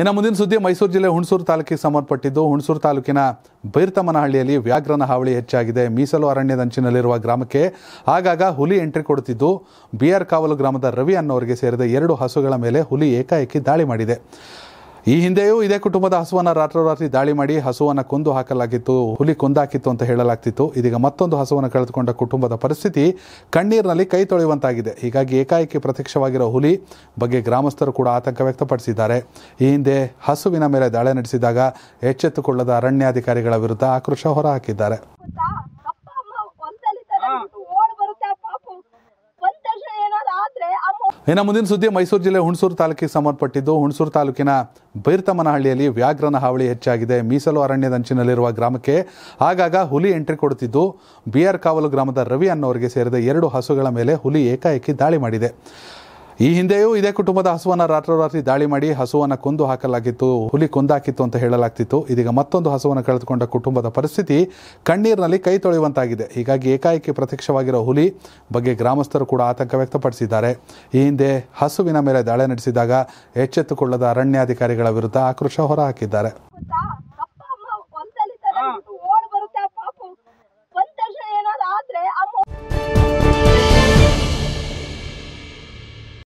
ಇನ್ನು ಮುಂದಿನ ಸುದ್ದಿ ಮೈಸೂರು ಜಿಲ್ಲೆ ಹುಣಸೂರು ತಾಲೂಕಿಗೆ ಸಂಬಂಧಪಟ್ಟಿದ್ದು ಹುಣಸೂರು ತಾಲೂಕಿನ ಬೈರ್ತಮನಹಳ್ಳಿಯಲ್ಲಿ ವ್ಯಾಘ್ರನ ಹಾವಳಿ ಹೆಚ್ಚಾಗಿದೆ ಮೀಸಲು ಅರಣ್ಯದ ಅಂಚಿನಲ್ಲಿರುವ ಗ್ರಾಮಕ್ಕೆ ಆಗಾಗ ಹುಲಿ ಎಂಟ್ರಿ ಕೊಡುತ್ತಿದ್ದು ಬಿಆರ್ ಕಾವಲು ಗ್ರಾಮದ ರವಿ ಅನ್ನೋರಿಗೆ ಸೇರಿದ ಎರಡು ಹಸುಗಳ ಮೇಲೆ ಹುಲಿ ಏಕಾಏಕಿ ದಾಳಿ ಮಾಡಿದೆ ಈ ಹಿಂದೆಯೂ ಇದೇ ಕುಟುಂಬದ ಹಸುವನ್ನು ರಾತ್ರೋರಾತ್ರಿ ದಾಳಿ ಮಾಡಿ ಹಸುವನ್ನು ಕೊಂದು ಹಾಕಲಾಗಿತ್ತು ಹುಲಿ ಕೊಂದಾಕಿತ್ತು ಅಂತ ಹೇಳಲಾಗ್ತಿತ್ತು ಇದೀಗ ಮತ್ತೊಂದು ಹಸುವನ್ನು ಕಳೆದುಕೊಂಡ ಕುಟುಂಬದ ಪರಿಸ್ಥಿತಿ ಕಣ್ಣೀರಿನಲ್ಲಿ ಕೈ ತೊಳೆಯುವಂತಾಗಿದೆ ಹೀಗಾಗಿ ಏಕಾಏಕಿ ಪ್ರತ್ಯಕ್ಷವಾಗಿರುವ ಹುಲಿ ಬಗ್ಗೆ ಗ್ರಾಮಸ್ಥರು ಕೂಡ ಆತಂಕ ವ್ಯಕ್ತಪಡಿಸಿದ್ದಾರೆ ಈ ಹಿಂದೆ ಹಸುವಿನ ಮೇಲೆ ದಾಳಿ ನಡೆಸಿದಾಗ ಎಚ್ಚೆತ್ತುಕೊಳ್ಳದ ಅರಣ್ಯಾಧಿಕಾರಿಗಳ ವಿರುದ್ಧ ಆಕ್ರೋಶ ಹೊರಹಾಕಿದ್ದಾರೆ ಇನ್ನು ಮುಂದಿನ ಸುದ್ದಿ ಮೈಸೂರು ಜಿಲ್ಲೆ ಹುಣಸೂರು ತಾಲೂಕಿಗೆ ಸಂಬಂಧಪಟ್ಟಿದ್ದು ಹುಣಸೂರು ತಾಲೂಕಿನ ಬೈರ್ತಮನಹಳ್ಳಿಯಲ್ಲಿ ವ್ಯಾಘ್ರನ ಹಾವಳಿ ಹೆಚ್ಚಾಗಿದೆ ಮೀಸಲು ಅರಣ್ಯದ ಅಂಚಿನಲ್ಲಿರುವ ಗ್ರಾಮಕ್ಕೆ ಆಗಾಗ ಹುಲಿ ಎಂಟ್ರಿ ಕೊಡುತ್ತಿದ್ದು ಬಿಆರ್ ಕಾವಲು ಗ್ರಾಮದ ರವಿ ಅನ್ನೋರಿಗೆ ಸೇರಿದ ಎರಡು ಹಸುಗಳ ಮೇಲೆ ಹುಲಿ ಏಕಾಏಕಿ ದಾಳಿ ಮಾಡಿದೆ ಈ ಹಿಂದೆಯೂ ಇದೇ ಕುಟುಂಬದ ಹಸುವನ್ನು ರಾತ್ರೋರಾತ್ರಿ ದಾಳಿ ಮಾಡಿ ಹಸುವನ್ನು ಕೊಂದು ಹಾಕಲಾಗಿತ್ತು ಹುಲಿ ಕೊಂದಾಕಿತ್ತು ಅಂತ ಹೇಳಲಾಗ್ತಿತ್ತು ಇದೀಗ ಮತ್ತೊಂದು ಹಸುವನ್ನು ಕಳೆದುಕೊಂಡ ಕುಟುಂಬದ ಪರಿಸ್ಥಿತಿ ಕಣ್ಣೀರಿನಲ್ಲಿ ಕೈ ತೊಳೆಯುವಂತಾಗಿದೆ ಹೀಗಾಗಿ ಏಕಾಏಕಿ ಪ್ರತ್ಯಕ್ಷವಾಗಿರುವ ಹುಲಿ ಬಗ್ಗೆ ಗ್ರಾಮಸ್ಥರು ಕೂಡ ಆತಂಕ ವ್ಯಕ್ತಪಡಿಸಿದ್ದಾರೆ ಈ ಹಿಂದೆ ಹಸುವಿನ ಮೇಲೆ ದಾಳಿ ನಡೆಸಿದಾಗ ಎಚ್ಚೆತ್ತುಕೊಳ್ಳದ ಅರಣ್ಯಾಧಿಕಾರಿಗಳ ವಿರುದ್ಧ ಆಕ್ರೋಶ ಹೊರಹಾಕಿದ್ದಾರೆ